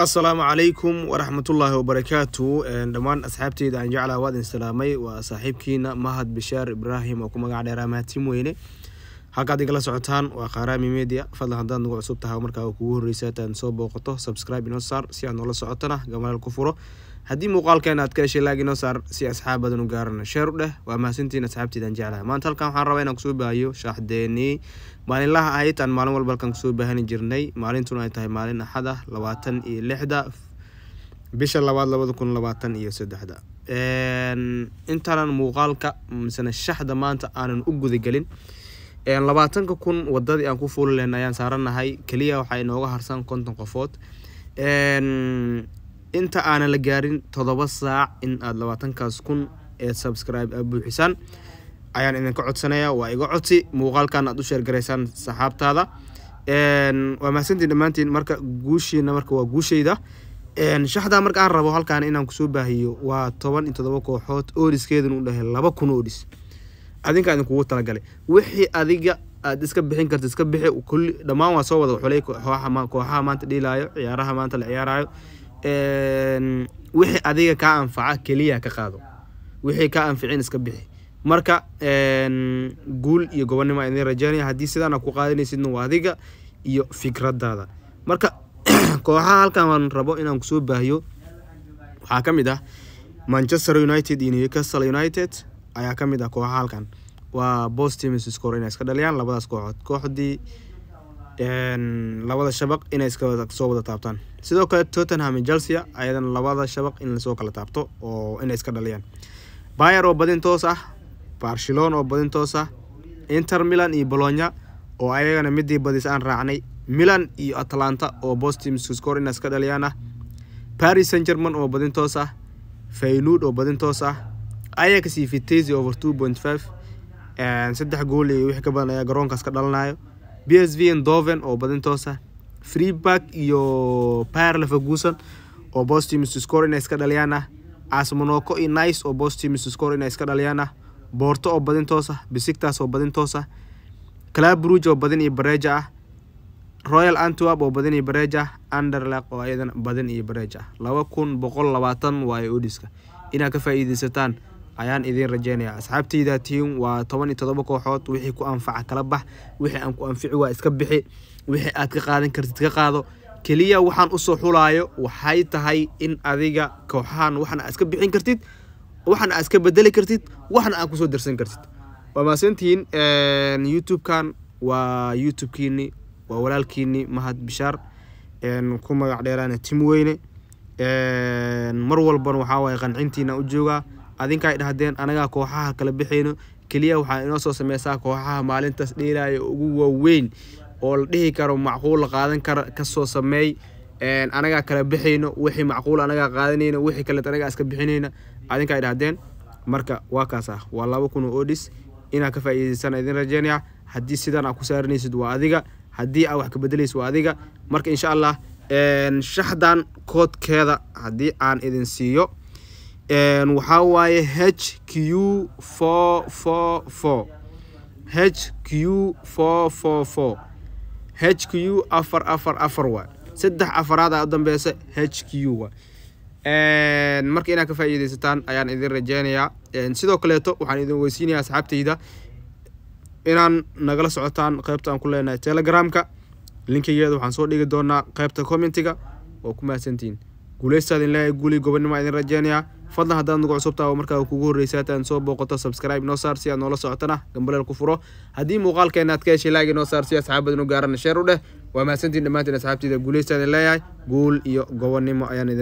asalaamu calaykum waraxmatullaahi wabarakaatu eh, dhammaan asxaabteyda aan jeclaa waad in salaamay waa saaxiibkiina mahad bishaar ibraahim oo ku magac dheeraa maatim weyne halkaad igala socotaan waa khaaraami media fadlan haddaad nagu cusub tahay markaa kugu horreysa hataad soo booqato subscribe inoo saar si aad noola socotona gamaleel ku furo haddii muuqaalkeena aad ka heshay laag inoo saar si asxaab badan u gaaran sheer u dheh waa mahadsantiin asxaabtiidaan jeclaha maanta halkan waxaan rabaa inaan kusoo baahiyo shaaxdeenii maalinlaha ahayd aan maalin walba kusoo baahani jirnay maalintuna ay tahay maalin axad ah labaatan iyo lixda bisha labaad labada kun labaatan iyo saddexda intaanan muuqaalka misena shaxda maanta aanan u gudagelin labaatanka kun wadadii aan ku fuuli lehna ayaan saarannahay keliya waxa inooga harsan konton qofood inta aanan la gaarin todoba saac in aada labaatankaas kun ee subscribe a buuxisaan ayaan idinka codsanaya waa iga codsi muuqaalkan aad u sheergaraysaan saxaabtaada waa mahadsantiin dhammaantiin marka guushiina marka waa guushayda shaxdaa marka aan rabo halkaan inaan kusoo baahiyo waa toban iyo todoba kooxood odiskeeduna u dhahay laba kun odis adinka kugu talagalay wixii adiga aad iska bixin karta iska bixi kulli dhammaan waa soo wada xulay kooxaha maanta dhiilaayo ciyaaraha maanta la ciyaaraayo wixii adiga kaa anfaca keliya ka qaado wixii kaa anficin iska bixi marka guul iyo gobonnimo idin rajeynaya haddii sidaana ku qaadinaysidna waa adiga iyo fikradaada marka kooxaha halkan rabo inaan kusoo baahiyo waxaa ka mid ah manchester united iyo newcastle united ayaa kamid a ah kooxa halkan waa bost teams score inay iska dhaliyaan labadaas kooxood kooxdii labada shabaq inay soo wada taabtaan sidoo kale tottenham chelsia ayadana labada shabaq in lasoo kala taabto oo inay iska dhaliyaan bayer oo badin toos ah barcelon oo badin toos ah inter milan iyo bologna oo ayagana midii badis aan raacnay milan iyo atlanta oo bost teams score inay iska dhaliyaan ah paris saint german oo badin toos ah fayluud oo badin toos ah ayaa kasii fitezi over two point five saddex gool iyo wixii ka badan ayaa garoonkaas ka dhalanayo b s v ndoven oo badintoos ah iyo pyre lefagusan oo bostimis score inay iska dhaliyaan ah asmonoko iyo nice oo bostimis score inay iska dhaliyaan ah boorto oo badintoos ah bisigtas oo badintoos ah calabruge oo badin iyo bareja ah royal antwerp oo badan iyo bareej ah anderlaq oo ayadana badan iyo bareej ah laba kun boqol labaatan waayo odiska inaad ka faaiideysataan ayaan idiin rajeynaya asxaabtayda tihiin waa toban iyo todoba kooxood wixii ku anfaca kala bax wixii aan ku anfici waa iska bixi wixii aad ka qaadan kartid ka qaado keliya waxaan usoo xulaayo waxay tahay in adiga kooxahan waxna aad iska bixin kartid waxna aad iska bedeli kartid waxna aad kusoo darsan kartid waa maasantihiin youtube waa youtubekiini waa walaalkiini mahad bishaar ku magac dheeraana tim weyne mar walbana waxaa waaye qancintiina u joogaa adinka ay dhahdeen anagaa kooxaha kala bixayno keliya waxaa inoo soo sameysaa kooxaha maalintaas dheelaya ugu waaweyn oo la dhihi karo macquulla qaadan kara kasoo sameey anagaa kala bixayno wixii macquul anagaa qaadanayno wixii kaleet anagaa iska bixinayna adinka ay dhahdeen marka waa kaas ah waa laba kun oo odhis inaa ka faa'iidaysana idin rajeynaya ah. haddii sidan aa ku saaranaysid waa adiga haddii aa wax ka bedelaysid waa adiga marka insha allah shaxdan koodkeeda haddii aan idin siiyo waxaa waaye h q h q h q afar afar afar waay saddex afaraada u dambeysa h q waay marka inaad ka faaiideysataan ayaan idin rajeynayaa sidoo kaleeto waxaan idin weysiinayaa asxaabtayda inaan nagala socotaan qaybta aan ku leenahay telegramka linkigeeda waxaan soo dhigi doonaa qaybta commentiga oo ku mahadsantiin guuleystaadin leeyahay guuli gobonnimo idin rajeynayaa fadlan haddaad nagu cusubtaha markaa kugu horreysa intaad soo booqato subscribe noo saar si aad noola socotana gambaleel ku furo haddii muuqaalkeenna aad ka heshay laagi noo saar si asxaabadin u gaarana sheer u dheh waa mahadsantiin dhammaantiin asxaabtiida guulaystaadin leeyahay guul iyo gobonnimo ayaan idin